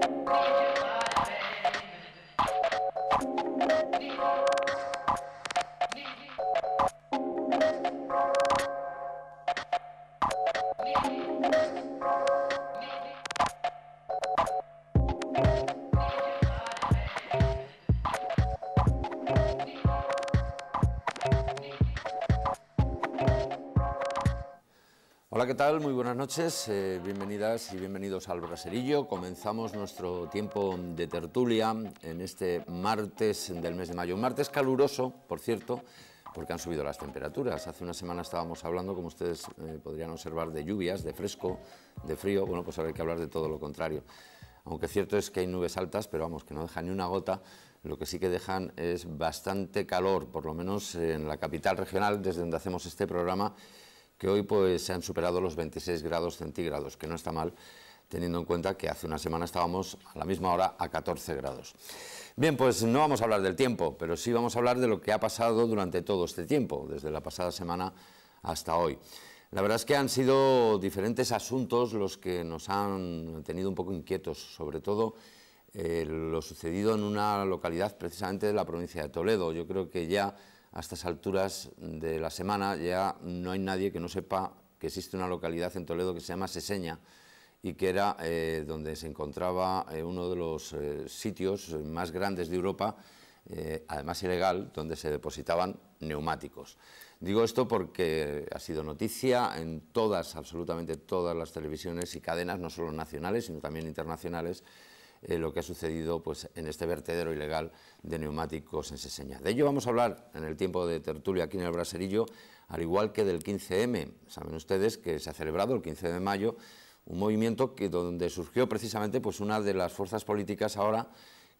Thank you. ¿qué tal? Muy buenas noches, eh, bienvenidas y bienvenidos al Braserillo. Comenzamos nuestro tiempo de tertulia en este martes del mes de mayo. Un martes caluroso, por cierto, porque han subido las temperaturas. Hace una semana estábamos hablando, como ustedes eh, podrían observar, de lluvias, de fresco, de frío. Bueno, pues ahora hay que hablar de todo lo contrario. Aunque cierto es que hay nubes altas, pero vamos, que no dejan ni una gota lo que sí que dejan es bastante calor, por lo menos en la capital regional, desde donde hacemos este programa, que hoy pues, se han superado los 26 grados centígrados, que no está mal, teniendo en cuenta que hace una semana estábamos a la misma hora a 14 grados. Bien, pues no vamos a hablar del tiempo, pero sí vamos a hablar de lo que ha pasado durante todo este tiempo, desde la pasada semana hasta hoy. La verdad es que han sido diferentes asuntos los que nos han tenido un poco inquietos, sobre todo eh, lo sucedido en una localidad precisamente de la provincia de Toledo. Yo creo que ya a estas alturas de la semana ya no hay nadie que no sepa que existe una localidad en Toledo que se llama Seseña y que era eh, donde se encontraba eh, uno de los eh, sitios más grandes de Europa, además ilegal, donde se depositaban neumáticos. Digo esto porque ha sido noticia en todas, absolutamente todas las televisiones y cadenas, no solo nacionales, sino también internacionales, eh, lo que ha sucedido pues, en este vertedero ilegal de neumáticos en Seseña. De ello vamos a hablar en el tiempo de tertulia aquí en el Braserillo, al igual que del 15M. Saben ustedes que se ha celebrado el 15 de mayo un movimiento que, donde surgió precisamente pues, una de las fuerzas políticas ahora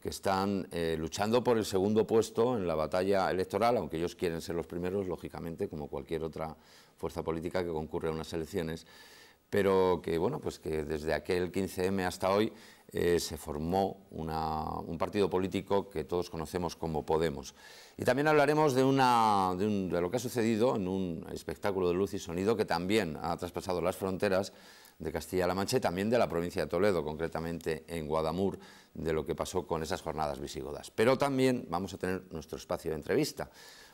que están eh, luchando por el segundo puesto en la batalla electoral, aunque ellos quieren ser los primeros, lógicamente, como cualquier otra fuerza política que concurre a unas elecciones, pero que, bueno, pues que desde aquel 15M hasta hoy eh, se formó un partido político que todos conocemos como Podemos. Y también hablaremos de, de, lo que ha sucedido en un espectáculo de luz y sonido que también ha traspasado las fronteras de Castilla-La Mancha y también de la provincia de Toledo, concretamente en Guadamur, de lo que pasó con esas jornadas visigodas. Pero también vamos a tener nuestro espacio de entrevista,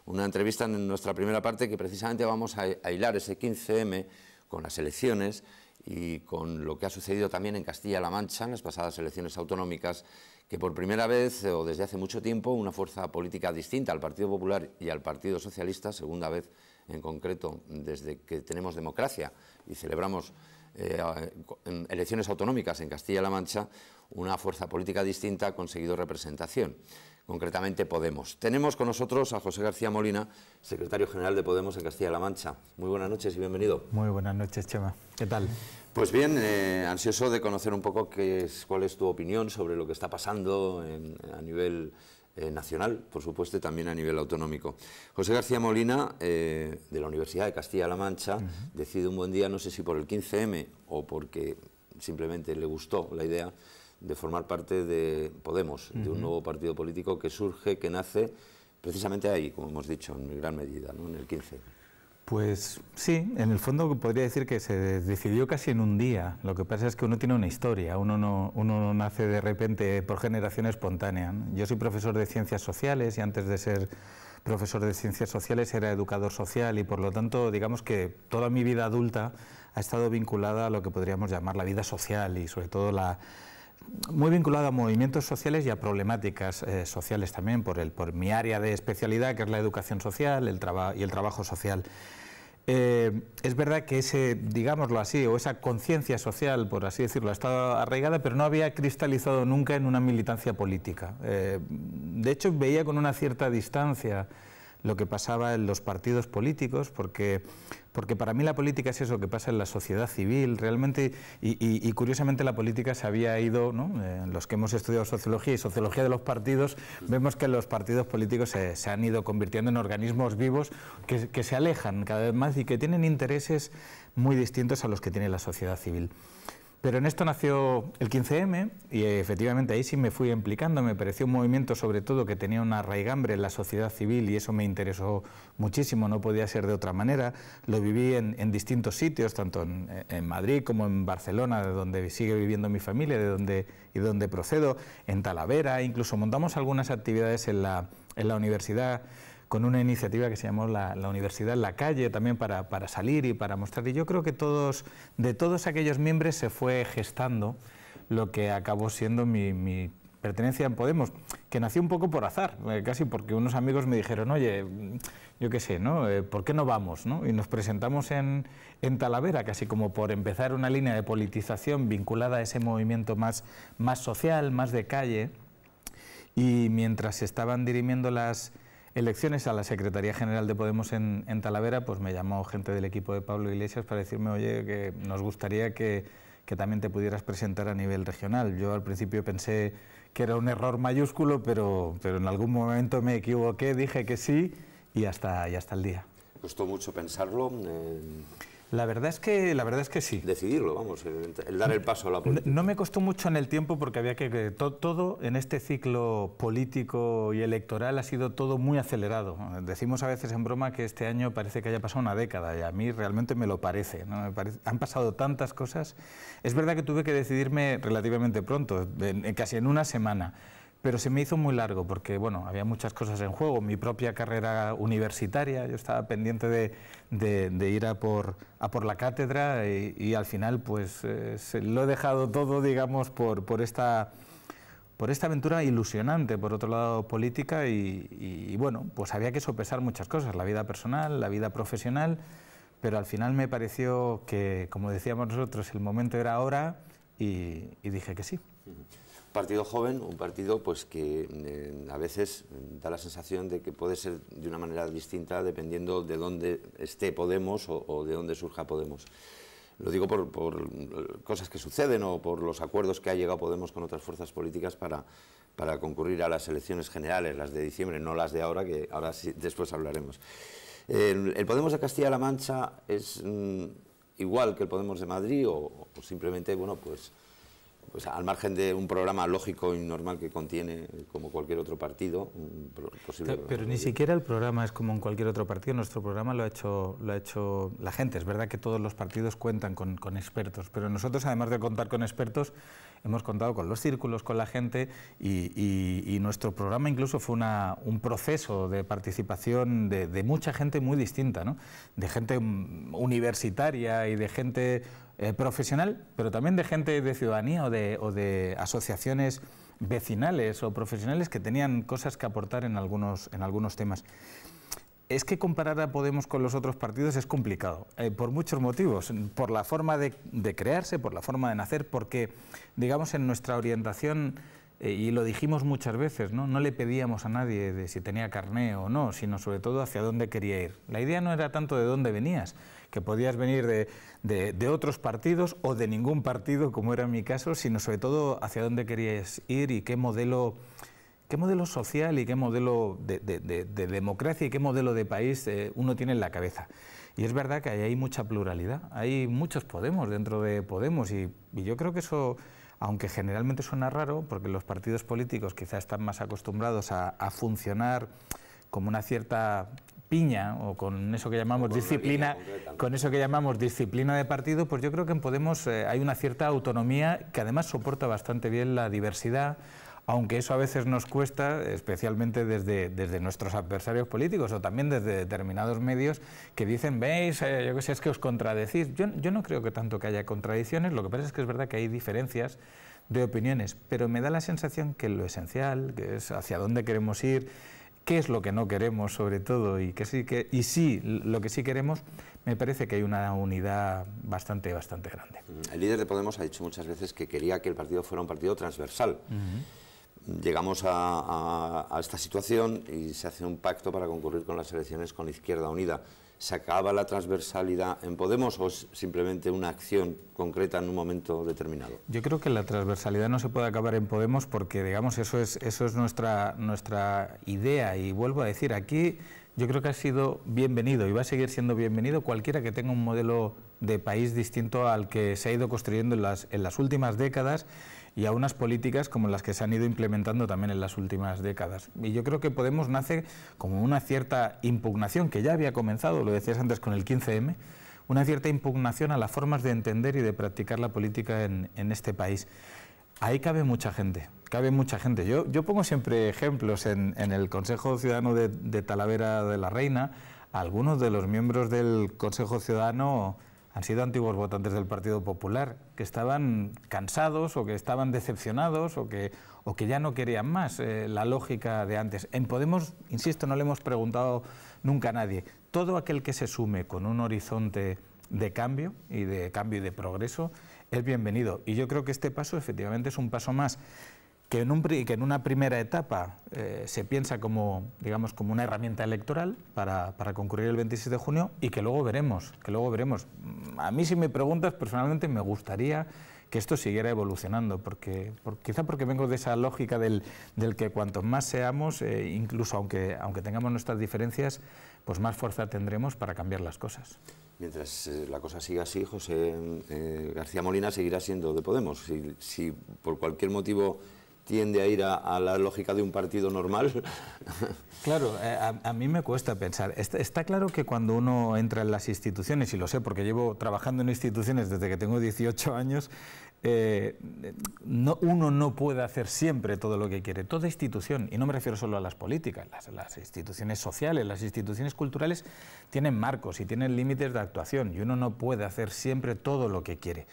una entrevista en nuestra primera parte que precisamente vamos a, a hilar ese 15M con las elecciones y con lo que ha sucedido también en Castilla-La Mancha en las pasadas elecciones autonómicas, que por primera vez eh, o desde hace mucho tiempo una fuerza política distinta al Partido Popular y al Partido Socialista, segunda vez en concreto desde que tenemos democracia y celebramos eh, elecciones autonómicas en Castilla-La Mancha, una fuerza política distinta ha conseguido representación concretamente Podemos. Tenemos con nosotros a José García Molina, secretario general de Podemos en Castilla-La Mancha. Muy buenas noches y bienvenido. Muy buenas noches, Chema. ¿Qué tal? Pues bien, eh, ansioso de conocer un poco qué es, cuál es tu opinión sobre lo que está pasando a nivel eh, nacional, por supuesto, también a nivel autonómico. José García Molina, eh, de la Universidad de Castilla-La Mancha, decide un buen día, no sé si por el 15M o porque simplemente le gustó la idea, de formar parte de Podemos, de un nuevo partido político que surge, que nace precisamente ahí, como hemos dicho, en gran medida, ¿no? en el 15. Pues sí, en el fondo podría decir que se decidió casi en un día. Lo que pasa es que uno tiene una historia, uno no, uno nace de repente por generación espontánea. Yo soy profesor de ciencias sociales y antes de ser profesor de ciencias sociales era educador social y por lo tanto digamos que toda mi vida adulta ha estado vinculada a lo que podríamos llamar la vida social y sobre todo la, muy vinculado a movimientos sociales y a problemáticas eh, sociales también, por, el, por mi área de especialidad, que es la educación social el y el trabajo social. Eh, es verdad que ese, digámoslo así, o esa conciencia social, por así decirlo, estaba arraigada, pero no había cristalizado nunca en una militancia política. Eh, de hecho, veía con una cierta distancia lo que pasaba en los partidos políticos, porque, para mí la política es eso que pasa en la sociedad civil, realmente, y, curiosamente la política se había ido, los que hemos estudiado sociología y sociología de los partidos, vemos que los partidos políticos se, han ido convirtiendo en organismos vivos que se alejan cada vez más y que tienen intereses muy distintos a los que tiene la sociedad civil. Pero en esto nació el 15M y efectivamente ahí sí me fui implicando, me pareció un movimiento sobre todo que tenía una raigambre en la sociedad civil y eso me interesó muchísimo, no podía ser de otra manera. Lo viví en, distintos sitios, tanto en, Madrid como en Barcelona, de donde sigue viviendo mi familia de donde, y de donde procedo, en Talavera, incluso montamos algunas actividades en la, en la universidad con una iniciativa que se llamó la, la Universidad en la Calle, también para, para, salir y para mostrar. Y yo creo que todos, de todos aquellos miembros se fue gestando lo que acabó siendo mi, mi pertenencia en Podemos, que nació un poco por azar, eh, casi porque unos amigos me dijeron, oye, yo qué sé, ¿no? Eh, ¿Por qué no vamos? ¿no? Y nos presentamos en, en, Talavera, casi como por empezar una línea de politización vinculada a ese movimiento más, más social, más de calle. Y mientras se estaban dirimiendo las elecciones a la Secretaría General de Podemos en, Talavera, pues me llamó gente del equipo de Pablo Iglesias para decirme, oye, que nos gustaría que, también te pudieras presentar a nivel regional. Yo al principio pensé que era un error mayúsculo, pero, pero en algún momento me equivoqué, dije que sí y hasta, hasta el día. ¿Costó mucho pensarlo? Eh, la verdad es que, la verdad es que sí. Decidirlo, vamos, eh, el, dar el paso a la No, me costó mucho en el tiempo porque había que... todo en este ciclo político y electoral ha sido todo muy acelerado. Decimos a veces en broma que este año parece que haya pasado una década y a mí realmente me lo parece. han pasado tantas cosas. Es verdad que tuve que decidirme relativamente pronto, casi en una semana pero se me hizo muy largo porque bueno, había muchas cosas en juego, mi propia carrera universitaria, yo estaba pendiente de, ir a por, por la cátedra y, al final pues eh, lo he dejado todo, digamos, por, esta, aventura ilusionante, por otro lado política y, bueno, pues había que sopesar muchas cosas, la vida personal, la vida profesional, pero al final me pareció que, como decíamos nosotros, el momento era ahora y, dije que sí partido joven, un partido pues que eh, a veces da la sensación de que puede ser de una manera distinta dependiendo de dónde esté Podemos o, de dónde surja Podemos. Lo digo por, cosas que suceden o por los acuerdos que ha llegado Podemos con otras fuerzas políticas para, para concurrir a las elecciones generales, las de diciembre, no las de ahora, que ahora sí, después hablaremos. el Podemos de Castilla-La Mancha es mm, igual que el Podemos de Madrid o simplemente, bueno, pues al margen de un programa lógico y normal que contiene, eh, como cualquier otro partido, posible Pero, pero ni siquiera el programa es como en cualquier otro partido. Nuestro programa lo ha hecho, lo ha hecho la gente. Es verdad que todos los partidos cuentan con, con expertos, pero nosotros, además de contar con expertos, hemos contado con los círculos, con la gente y, nuestro programa incluso fue un proceso de participación de, mucha gente muy distinta, de gente mm, universitaria y de gente eh, profesional, pero también de gente de ciudadanía o de, asociaciones vecinales o profesionales que tenían cosas que aportar en algunos, en algunos temas es que comparar a Podemos con los otros partidos es complicado, eh, por muchos motivos, por la forma de, crearse, por la forma de nacer, porque, digamos, en nuestra orientación, eh, y lo dijimos muchas veces, ¿no? no le pedíamos a nadie de si tenía carné o no, sino sobre todo hacia dónde quería ir. La idea no era tanto de dónde venías, que podías venir de, de otros partidos o de ningún partido, como era mi caso, sino sobre todo hacia dónde querías ir y qué modelo ¿Qué modelo social y qué modelo de, democracia y qué modelo de país eh, uno tiene en la cabeza? Y es verdad que hay mucha pluralidad, hay muchos Podemos dentro de Podemos y, yo creo que eso aunque generalmente suena raro, porque los partidos políticos quizás están más acostumbrados a, funcionar como una cierta piña o con eso que llamamos disciplina, con eso que llamamos disciplina de partido, pues yo creo que en Podemos eh, hay una cierta autonomía que además soporta bastante bien la diversidad, aunque eso a veces nos cuesta, especialmente desde, desde nuestros adversarios políticos o también desde determinados medios que dicen, veis, eh, yo qué sé, es que os contradecís. Yo, yo no creo que tanto que haya contradicciones, lo que pasa es que es verdad que hay diferencias de opiniones, pero me da la sensación que lo esencial, que es hacia dónde queremos ir, qué es lo que no queremos sobre todo y que sí que y sí lo que sí queremos me parece que hay una unidad bastante bastante grande. El líder de Podemos ha dicho muchas veces que quería que el partido fuera un partido transversal llegamos a, esta situación y se hace un pacto para concurrir con las elecciones con Izquierda Unida. ¿Se acaba la transversalidad en Podemos o es simplemente una acción concreta en un momento determinado? Yo creo que la transversalidad no se puede acabar en Podemos porque, digamos, eso es, eso es nuestra, nuestra idea. Y vuelvo a decir, aquí yo creo que ha sido bienvenido y va a seguir siendo bienvenido cualquiera que tenga un modelo de país distinto al que se ha ido construyendo en las, en las últimas décadas y a unas políticas como las que se han ido implementando también en las últimas décadas. Y yo creo que Podemos nace como una cierta impugnación, que ya había comenzado, lo decías antes con el 15M, una cierta impugnación a las formas de entender y de practicar la política en, este país. Ahí cabe mucha gente, cabe mucha gente. Yo, yo pongo siempre ejemplos en, en el Consejo Ciudadano de, de Talavera de la Reina, algunos de los miembros del Consejo Ciudadano han sido antiguos votantes del Partido Popular, que estaban cansados o que estaban decepcionados o que, o que ya no querían más eh, la lógica de antes. En Podemos, insisto, no le hemos preguntado nunca a nadie, todo aquel que se sume con un horizonte de cambio y de cambio y de progreso es bienvenido. Y yo creo que este paso efectivamente es un paso más que en, una primera etapa eh, se piensa como, digamos, como una herramienta electoral para, para, concurrir el 26 de junio y que luego veremos, que luego veremos. A mí si me preguntas, personalmente me gustaría que esto siguiera evolucionando, porque, quizá porque vengo de esa lógica del, que cuanto más seamos, eh, incluso aunque, aunque tengamos nuestras diferencias, pues más fuerza tendremos para cambiar las cosas. Mientras eh, la cosa siga así, José García Molina seguirá siendo de Podemos. si, por cualquier motivo tiende a ir a, la lógica de un partido normal. Claro, eh, a, mí me cuesta pensar. Está, claro que cuando uno entra en las instituciones, y lo sé porque llevo trabajando en instituciones desde que tengo 18 años, eh, uno no puede hacer siempre todo lo que quiere. Toda institución, y no me refiero solo a las políticas, las, las instituciones sociales, las instituciones culturales, tienen marcos y tienen límites de actuación, y uno no puede hacer siempre todo lo que quiere.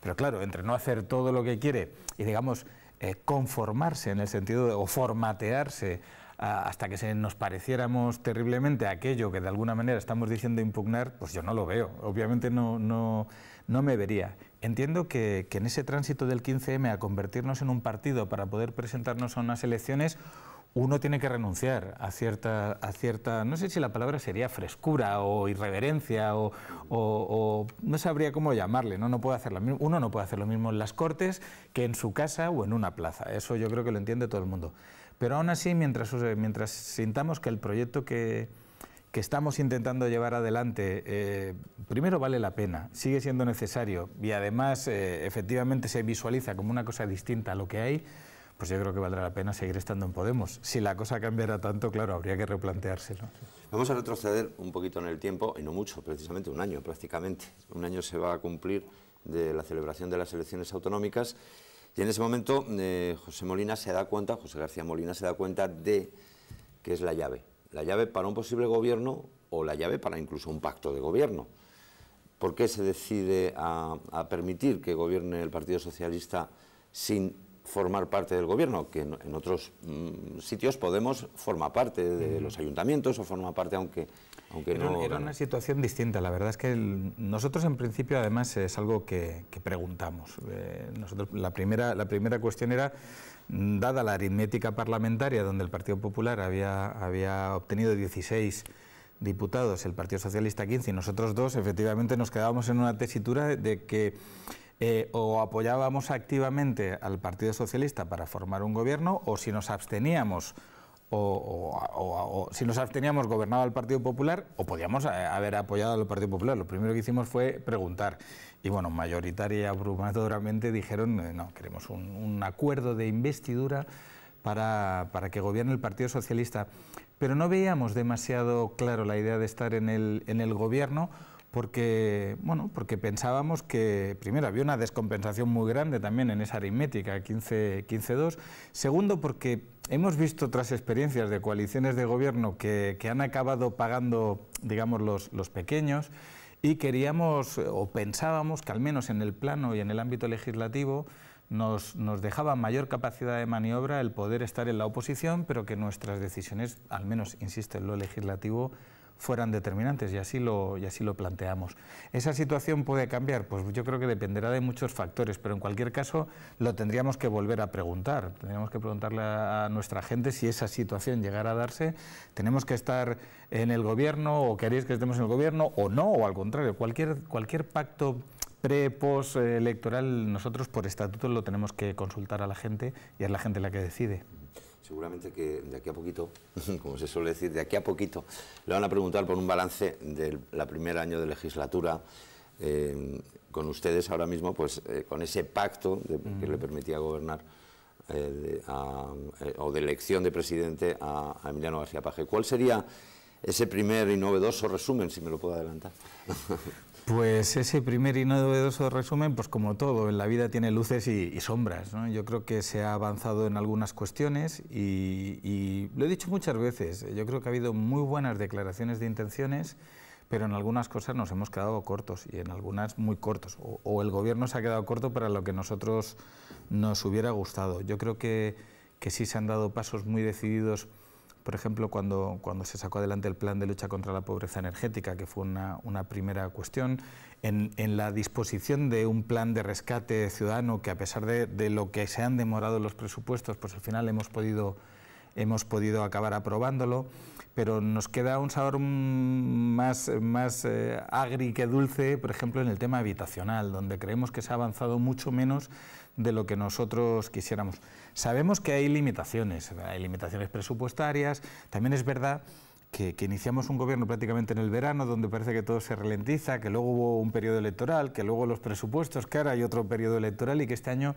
Pero claro, entre no hacer todo lo que quiere y, digamos, eh, conformarse en el sentido de, o formatearse hasta que se nos pareciéramos terriblemente aquello que de alguna manera estamos diciendo impugnar, pues yo no lo veo, obviamente no, no, no me vería. Entiendo que, que en ese tránsito del 15M a convertirnos en un partido para poder presentarnos a unas elecciones, uno tiene que renunciar a cierta, a cierta, no sé si la palabra sería frescura o irreverencia o, no sabría cómo llamarle, ¿no? No puede hacer uno no puede hacer lo mismo en las cortes que en su casa o en una plaza, eso yo creo que lo entiende todo el mundo. Pero aún así, mientras, eh, mientras sintamos que el proyecto que, estamos intentando llevar adelante, eh, primero vale la pena, sigue siendo necesario y además eh, efectivamente se visualiza como una cosa distinta a lo que hay, pues yo creo que valdrá la pena seguir estando en Podemos. Si la cosa cambiara tanto, claro, habría que replanteárselo. Vamos a retroceder un poquito en el tiempo, y no mucho, precisamente un año prácticamente. Un año se va a cumplir de la celebración de las elecciones autonómicas. Y en ese momento eh, José Molina se da cuenta, José García Molina se da cuenta de que es la llave. La llave para un posible gobierno o la llave para incluso un pacto de gobierno. ¿Por qué se decide a, a permitir que gobierne el Partido Socialista sin formar parte del gobierno, que en, otros mm, sitios Podemos forma parte de los ayuntamientos o forma parte aunque, aunque no... Era una situación distinta, la verdad es que nosotros en principio además es algo que, preguntamos. Eh, nosotros la primera, la primera cuestión era, dada la aritmética parlamentaria donde el Partido Popular había, había obtenido 16 diputados, el Partido Socialista 15 y nosotros dos, efectivamente nos quedábamos en una tesitura de que eh, o apoyábamos activamente al Partido Socialista para formar un gobierno, o si nos absteníamos o, si nos absteníamos gobernaba el Partido Popular o podíamos eh, haber apoyado al Partido Popular. Lo primero que hicimos fue preguntar y bueno, mayoritaria y abrumadoramente dijeron eh, no, queremos un, acuerdo de investidura para, que gobierne el Partido Socialista. Pero no veíamos demasiado claro la idea de estar en el gobierno porque, pensábamos que, primero, había una descompensación muy grande también en esa aritmética, 15-2. Segundo, porque hemos visto otras experiencias de coaliciones de gobierno que, han acabado pagando, digamos, los, pequeños y queríamos o pensábamos que al menos en el plano y en el ámbito legislativo nos, nos, dejaba mayor capacidad de maniobra el poder estar en la oposición, pero que nuestras decisiones, al menos, insisto, en lo legislativo, fueran determinantes y así, lo, y así lo planteamos. ¿Esa situación puede cambiar? Pues yo creo que dependerá de muchos factores, pero en cualquier caso lo tendríamos que volver a preguntar. Tendríamos que preguntarle a nuestra gente si esa situación llegara a darse. ¿Tenemos que estar en el gobierno o queréis que estemos en el gobierno o no? O al contrario, cualquier, cualquier pacto pre-post electoral nosotros por estatuto lo tenemos que consultar a la gente y es la gente la que decide seguramente que de aquí a poquito, como se suele decir, de aquí a poquito, le van a preguntar por un balance del la primer año de legislatura eh, con ustedes ahora mismo, pues eh, con ese pacto que le permitía gobernar eh, o de elección de presidente a, Emiliano García Paje. ¿Cuál sería ese primer y novedoso resumen, si me lo puedo adelantar? Pues ese primer y novedoso resumen, pues como todo, en la vida tiene luces y, sombras. ¿no? Yo creo que se ha avanzado en algunas cuestiones y, lo he dicho muchas veces, yo creo que ha habido muy buenas declaraciones de intenciones, pero en algunas cosas nos hemos quedado cortos y en algunas muy cortos. O, el gobierno se ha quedado corto para lo que nosotros nos hubiera gustado. Yo creo que, que sí se han dado pasos muy decididos por ejemplo, cuando, cuando se sacó adelante el plan de lucha contra la pobreza energética, que fue una, primera cuestión, en, en, la disposición de un plan de rescate ciudadano que a pesar de, de lo que se han demorado los presupuestos, pues al final hemos podido hemos podido acabar aprobándolo, pero nos queda un sabor más, más eh, agri que dulce, por ejemplo, en el tema habitacional, donde creemos que se ha avanzado mucho menos de lo que nosotros quisiéramos. Sabemos que hay limitaciones, hay limitaciones presupuestarias, también es verdad que, que, iniciamos un gobierno prácticamente en el verano, donde parece que todo se ralentiza, que luego hubo un periodo electoral, que luego los presupuestos, que ahora hay otro periodo electoral y que este año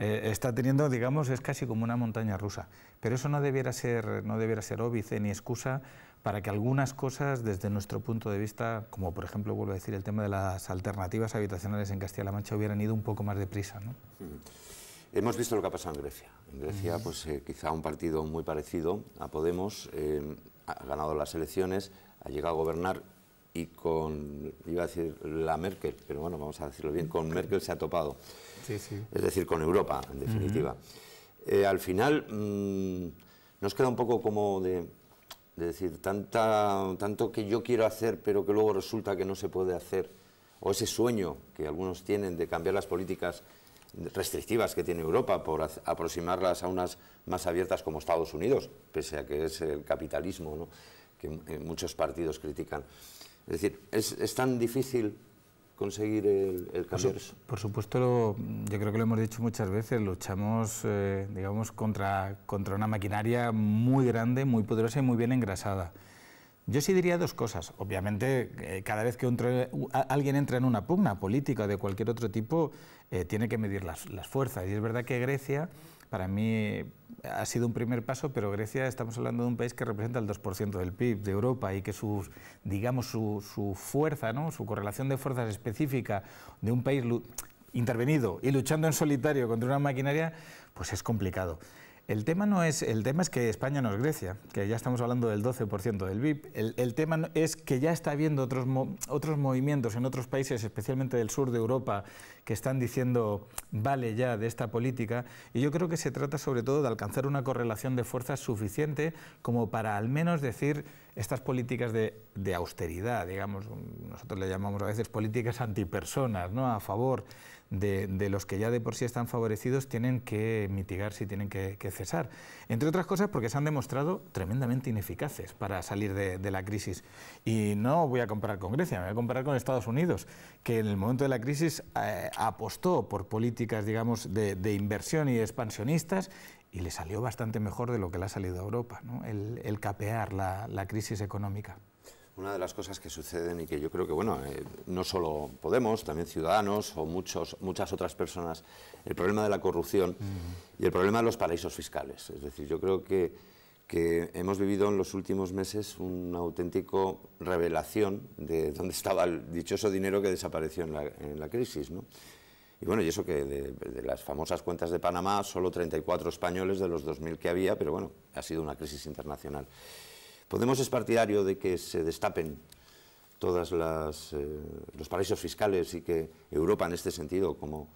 eh, está teniendo, digamos, es casi como una montaña rusa. Pero eso no debiera ser, no debiera ser óbice ni excusa para que algunas cosas, desde nuestro punto de vista, como por ejemplo, vuelvo a decir, el tema de las alternativas habitacionales en Castilla-La Mancha, hubieran ido un poco más deprisa. ¿no? Mm. Hemos visto lo que ha pasado en Grecia. En Grecia, pues eh, quizá un partido muy parecido a Podemos, eh, ha ganado las elecciones, ha llegado a gobernar y con, iba a decir la Merkel, pero bueno, vamos a decirlo bien, con Merkel se ha topado. Es decir, con Europa, en definitiva. Eh, al final mm, nos queda un poco como de, decir, tanta, tanto que yo quiero hacer, pero que luego resulta que no se puede hacer, o ese sueño que algunos tienen de cambiar las políticas restrictivas que tiene Europa por aproximarlas a unas más abiertas como Estados Unidos, pese a que es el capitalismo que eh, muchos partidos critican. Es decir, ¿es, tan difícil conseguir el, el cambio? Por, supuesto, yo creo que lo hemos dicho muchas veces, luchamos, eh, digamos, contra, contra una maquinaria muy grande, muy poderosa y muy bien engrasada. Yo sí diría dos cosas. Obviamente, eh, cada vez que alguien entra en una pugna política de cualquier otro tipo, eh, tiene que medir las, las fuerzas. Y es verdad que Grecia para mí eh, ha sido un primer paso, pero Grecia estamos hablando de un país que representa el 2% del PIB de Europa y que su, digamos, su, su fuerza, ¿no? su correlación de fuerzas específica de un país intervenido y luchando en solitario contra una maquinaria, pues es complicado. El tema, no es, el tema es que España no es Grecia, que ya estamos hablando del 12% del PIB. El, el, tema es que ya está habiendo otros, otros movimientos en otros países, especialmente del sur de Europa, que están diciendo vale ya de esta política. Y yo creo que se trata sobre todo de alcanzar una correlación de fuerzas suficiente como para al menos decir estas políticas de, de austeridad, digamos, nosotros le llamamos a veces políticas antipersonas, ¿no? a favor de, los que ya de por sí están favorecidos tienen que mitigarse y tienen que, cesar. Entre otras cosas porque se han demostrado tremendamente ineficaces para salir de, la crisis. Y no voy a comparar con Grecia, me voy a comparar con Estados Unidos, que en el momento de la crisis eh, apostó por políticas, de, inversión y expansionistas y le salió bastante mejor de lo que le ha salido a Europa, el, capear la crisis económica una de las cosas que suceden y que yo creo que, bueno, eh, no solo Podemos, también Ciudadanos o muchos, muchas otras personas, el problema de la corrupción y el problema de los paraísos fiscales. Es decir, yo creo que, que hemos vivido en los últimos meses una auténtica revelación de dónde estaba el dichoso dinero que desapareció en la, crisis, ¿no? Y bueno, y eso que de, de, las famosas cuentas de Panamá, solo 34 españoles de los 2.000 que había, pero bueno, ha sido una crisis internacional. Podemos es partidario de que se destapen todos eh, los paraísos fiscales y que Europa en este sentido, como,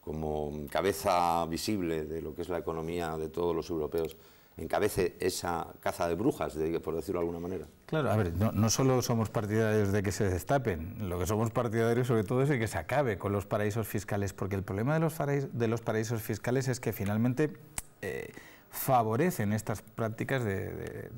como cabeza visible de lo que es la economía de todos los europeos, encabece esa caza de brujas, por decirlo de alguna manera. Claro, a ver, no, solo somos partidarios de que se destapen, lo que somos partidarios sobre todo es de que se acabe con los paraísos fiscales, porque el problema de los, paraísos, los paraísos fiscales es que finalmente... Eh, favorecen estas prácticas de,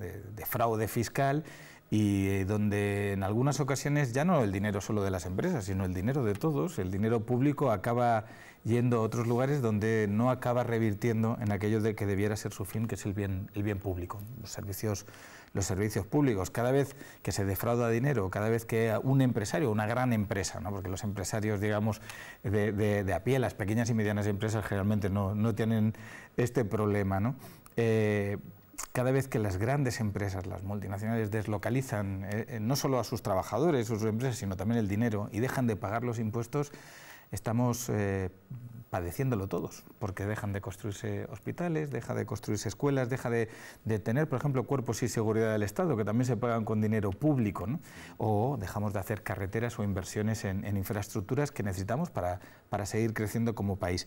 fraude fiscal y eh, donde en algunas ocasiones ya no el dinero solo de las empresas, sino el dinero de todos, el dinero público acaba yendo a otros lugares donde no acaba revirtiendo en aquello de que debiera ser su fin, que es el bien, el bien público, los servicios los servicios públicos. Cada vez que se defrauda dinero, cada vez que un empresario, una gran empresa, porque los empresarios, digamos, de, a pie, las pequeñas y medianas empresas generalmente no, tienen este problema, eh, cada vez que las grandes empresas, las multinacionales, deslocalizan eh, no solo a sus trabajadores, sus empresas, sino también el dinero y dejan de pagar los impuestos, estamos eh, padeciéndolo todos, porque dejan de construirse hospitales, deja de construirse escuelas, deja de, tener, por ejemplo, cuerpos y seguridad del Estado, que también se pagan con dinero público, o dejamos de hacer carreteras o inversiones en, infraestructuras que necesitamos para seguir creciendo como país.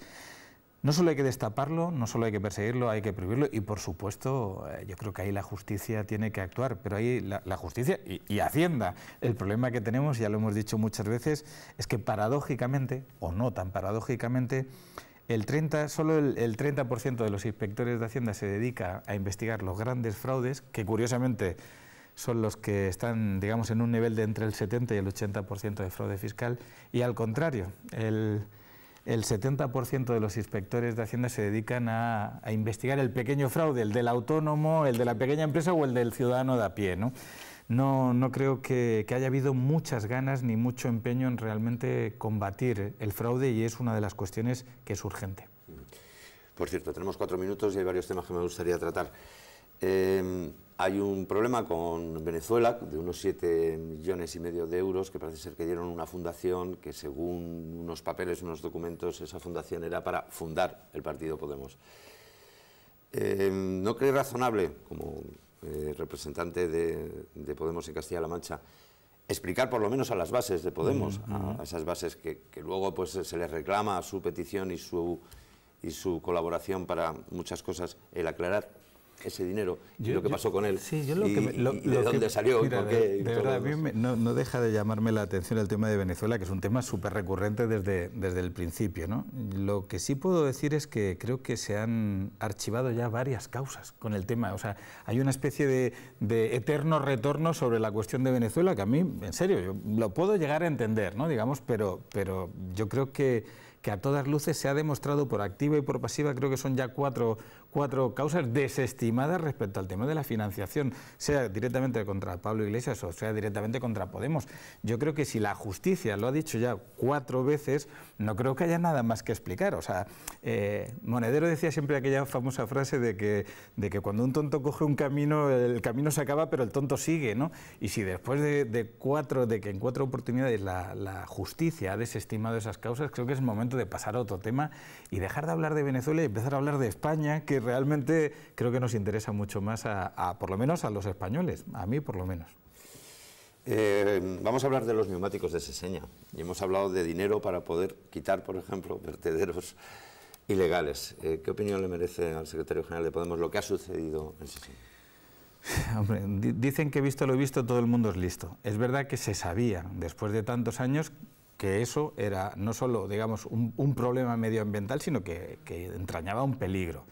No solo hay que destaparlo, no solo hay que perseguirlo, hay que prohibirlo y, por supuesto, eh, yo creo que ahí la justicia tiene que actuar, pero ahí la, justicia y, Hacienda. El problema que tenemos, ya lo hemos dicho muchas veces, es que paradójicamente, o no tan paradójicamente, el 30, solo el, el 30% de los inspectores de Hacienda se dedica a investigar los grandes fraudes, que curiosamente son los que están, digamos, en un nivel de entre el 70 y el 80% de fraude fiscal, y al contrario, el el 70% de los inspectores de Hacienda se dedican a, investigar el pequeño fraude, el del autónomo, el de la pequeña empresa o el del ciudadano de a pie. No, no, no creo que, haya habido muchas ganas ni mucho empeño en realmente combatir el fraude y es una de las cuestiones que es urgente. Por cierto, tenemos cuatro minutos y hay varios temas que me gustaría tratar. Em, hay un problema con Venezuela de unos 7 millones y medio de euros que parece ser que dieron una fundación que según unos papeles, unos documentos, esa fundación era para fundar el partido Podemos. Eh, no cree razonable, como eh, representante de, Podemos en Castilla-La Mancha, explicar por lo menos a las bases de Podemos, a, esas bases que, luego pues, se les reclama su petición y su, y su colaboración para muchas cosas, el aclarar ese dinero y lo que pasó con él de dónde salió verdad, a mí no, deja de llamarme la atención el tema de Venezuela, que es un tema súper recurrente desde, desde el principio. ¿no? Lo que sí puedo decir es que creo que se han archivado ya varias causas con el tema. O sea, hay una especie de, eterno retorno sobre la cuestión de Venezuela que a mí, en serio, yo lo puedo llegar a entender, ¿no? digamos, pero, pero yo creo que que a todas luces se ha demostrado por activa y por pasiva, creo que son ya cuatro, cuatro causas desestimadas respecto al tema de la financiación, sea directamente contra Pablo Iglesias o sea directamente contra Podemos. Yo creo que si la justicia lo ha dicho ya cuatro veces, no creo que haya nada más que explicar. O sea, eh, Monedero decía siempre aquella famosa frase de que, de que cuando un tonto coge un camino, el camino se acaba, pero el tonto sigue, ¿no? Y si después de, cuatro, de que en cuatro oportunidades la, la justicia ha desestimado esas causas, creo que es momento de pasar a otro tema y dejar de hablar de Venezuela y empezar a hablar de España, que realmente creo que nos interesa mucho más, a, por lo menos a los españoles, a mí por lo menos. Eh, vamos a hablar de los neumáticos de Seseña. Y hemos hablado de dinero para poder quitar, por ejemplo, vertederos ilegales. Eh, ¿Qué opinión le merece al secretario general de Podemos lo que ha sucedido en Seseña? dicen que visto lo visto todo el mundo es listo. Es verdad que se sabía, después de tantos años, que eso era no solo digamos, un, problema medioambiental, sino que entrañaba un peligro.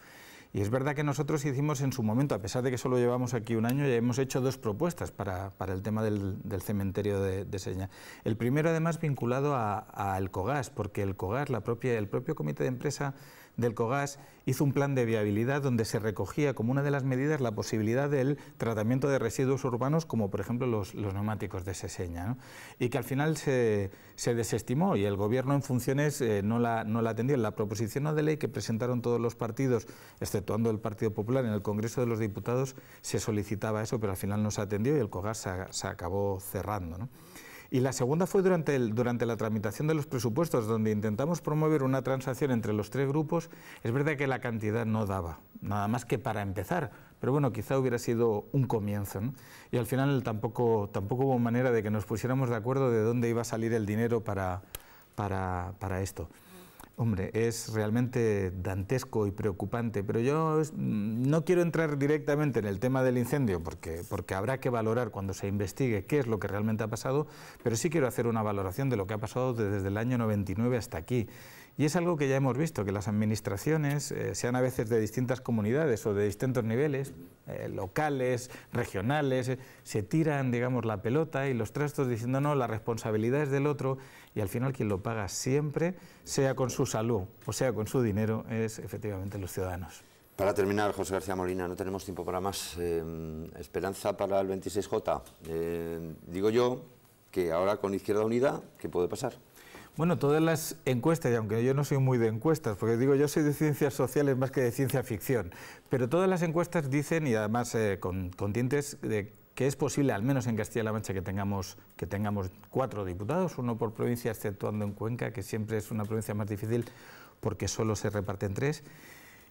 Y es verdad que nosotros hicimos en su momento, a pesar de que solo llevamos aquí un año, ya hemos hecho dos propuestas para, el tema del, cementerio de, Seña. El primero, además, vinculado al a COGAS, porque el COGAS, la propia, el propio comité de empresa del COGAS hizo un plan de viabilidad donde se recogía como una de las medidas la posibilidad del tratamiento de residuos urbanos, como por ejemplo los, neumáticos de Seseña, y que al final se, desestimó y el Gobierno en funciones eh, no, la, no la atendió. La proposición no de ley que presentaron todos los partidos, exceptuando el Partido Popular, en el Congreso de los Diputados se solicitaba eso, pero al final no se atendió y el COGAS se, acabó cerrando. Y la segunda fue durante, durante la tramitación de los presupuestos, donde intentamos promover una transacción entre los tres grupos. Es verdad que la cantidad no daba, nada más que para empezar, pero bueno, quizá hubiera sido un comienzo. Y al final tampoco, tampoco hubo manera de que nos pusiéramos de acuerdo de dónde iba a salir el dinero para esto. Hombre, es realmente dantesco y preocupante, pero yo mm, no quiero entrar directamente en el tema del incendio porque, habrá que valorar cuando se investigue qué es lo que realmente ha pasado, pero sí quiero hacer una valoración de lo que ha pasado desde el año 99 hasta aquí. Y es algo que ya hemos visto, que las administraciones, eh, sean a veces de distintas comunidades o de distintos niveles, eh, locales, regionales, eh, se tiran, digamos, la pelota y los trastos diciendo, no, la responsabilidad es del otro y al final quien lo paga siempre, sea con su salud o sea con su dinero, es efectivamente los ciudadanos. Para terminar, José García Molina, no tenemos tiempo para más. Em, esperanza para el 26J. Em, digo yo que ahora con Izquierda Unida, ¿qué puede pasar? Bueno, todas las encuestas, y aunque yo no soy muy de encuestas, porque digo, yo soy de ciencias sociales más que de ciencia ficción, pero todas las encuestas dicen, y además eh, con, dientes de que es posible, al menos en Castilla-La Mancha, que tengamos, que tengamos cuatro diputados, uno por provincia, exceptuando en Cuenca, que siempre es una provincia más difícil porque solo se reparten tres.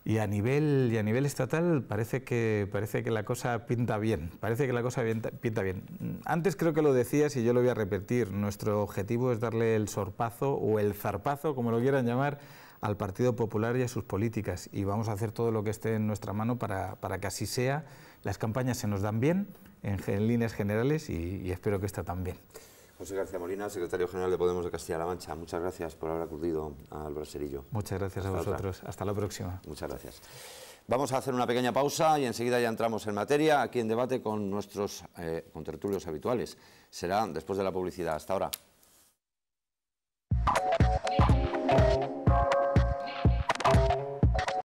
Y a nivel, y a nivel estatal parece que, parece que la cosa pinta bien, parece que la cosa pinta bien. Antes creo que lo decías y yo lo voy a repetir, nuestro objetivo es darle el sorpazo o el zarpazo, como lo quieran llamar, al Partido Popular y a sus políticas y vamos a hacer todo lo que esté en nuestra mano para, para que así sea las campañas se nos dan bien, en, líneas generales, y, espero que esta también. José García Molina, secretario general de Podemos de Castilla-La Mancha, muchas gracias por haber acudido al braserillo. Muchas gracias a vosotros. Hasta la próxima. Muchas gracias. Vamos a hacer una pequeña pausa y enseguida ya entramos en materia aquí en debate con nuestros eh, con contertulios habituales. Será después de la publicidad. Hasta ahora.